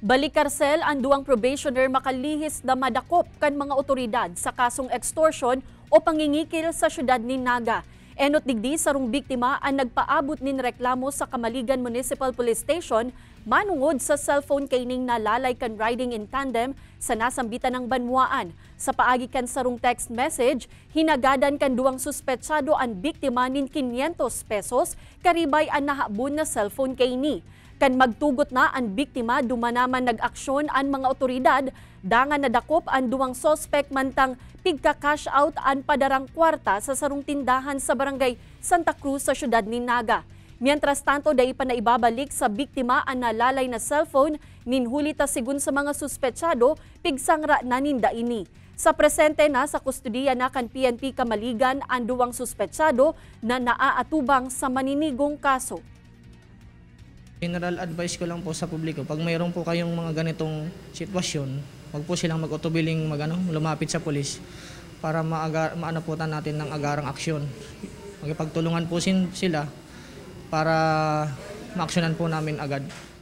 Balik karsel ang duwang probationer makalihis na madakop kan mga otoridad sa kasong extortion o pangingikil sa syudad ni Naga. Enot digdi sarong biktima ang nagpaabot nin reklamo sa Kamaligan Municipal Police Station manungod sa cellphone caning na lalay kan riding in tandem sa nasambitan ng banwaan. Sa paagi kan sarong text message, hinagadan kan duwang suspetsado ang biktima nin 500 pesos karibay ang nahabon na cellphone kani. Kan magtugot na ang biktima, dumanaman nag-aksyon ang mga otoridad, dangan nadakop ang duwang sospek mantang pigka-cash out ang padarang kwarta sa sarong tindahan sa barangay Santa Cruz sa syudad ni Naga. Mientras tanto, dahi pa na ibabalik sa biktima ang nalalay na cellphone, ninhuli ta sigun sa mga suspetsado, pigsangra na ninda ini. Sa presente na sa kustudiya na kan PNP Kamaligan ang duwang suspetsado na naaatubang sa maninigong kaso. General advice ko lang po sa publiko, pag mayroon po kayong mga ganitong sitwasyon, huwag po silang mag-autobiling magano, lumapit sa polis para maaga, maanaputan natin ng agarang aksyon. Magpagtulungan po sin, sila para maaksyonan po namin agad.